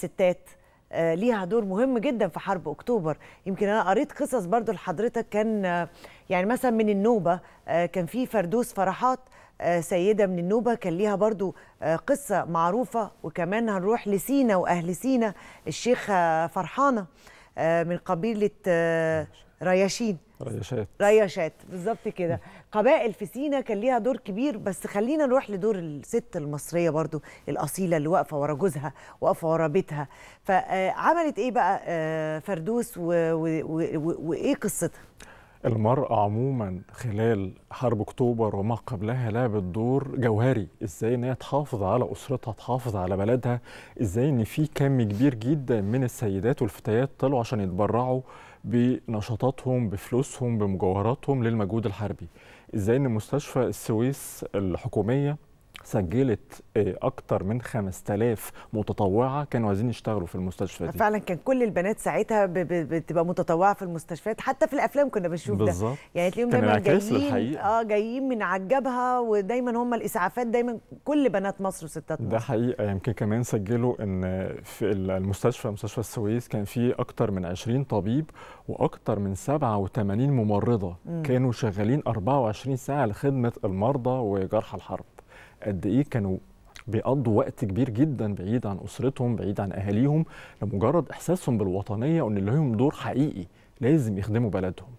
ستات آه، ليها دور مهم جدا في حرب اكتوبر يمكن انا قريت قصص برضو لحضرتك كان آه، يعني مثلا من النوبه آه، كان في فردوس فرحات سيده من النوبه كان ليها برضو قصه معروفه وكمان هنروح لسينا واهل سينا الشيخه فرحانه آه، من قبيله آه، رياشين رياشات رياشات بالظبط كده قبائل في سينا كان ليها دور كبير بس خلينا نروح لدور الست المصريه برضو الاصيله اللي واقفه ورا جوزها واقفه ورا بيتها فعملت ايه بقى آه، فردوس وايه قصتها المرأة عموما خلال حرب أكتوبر وما قبلها لعبت دور جوهري إزاي إن هي تحافظ على أسرتها تحافظ على بلدها إزاي إن في كم كبير جدا من السيدات والفتيات طلعوا عشان يتبرعوا بنشاطاتهم بفلوسهم بمجوهراتهم للمجهود الحربي إزاي إن مستشفى السويس الحكومية سجلت آه، اكتر من 5000 متطوعه كانوا عايزين يشتغلوا في المستشفى دي فعلا كان كل البنات ساعتها بتبقى متطوعه في المستشفيات حتى في الافلام كنا بنشوف ده يعني تلاقيهم دايما جايين اه جايين من عجبها ودايما هم الاسعافات دايما كل بنات مصر وستات مصر ده حقيقه يمكن كمان سجلوا ان في المستشفى مستشفى السويس كان في اكتر من 20 طبيب واكتر من 87 ممرضه م. كانوا شغالين 24 ساعه لخدمه المرضى وجرحى الحرب قد ايه كانوا بيقضوا وقت كبير جدا بعيد عن اسرتهم بعيد عن اهاليهم لمجرد احساسهم بالوطنيه وان لهم دور حقيقي لازم يخدموا بلدهم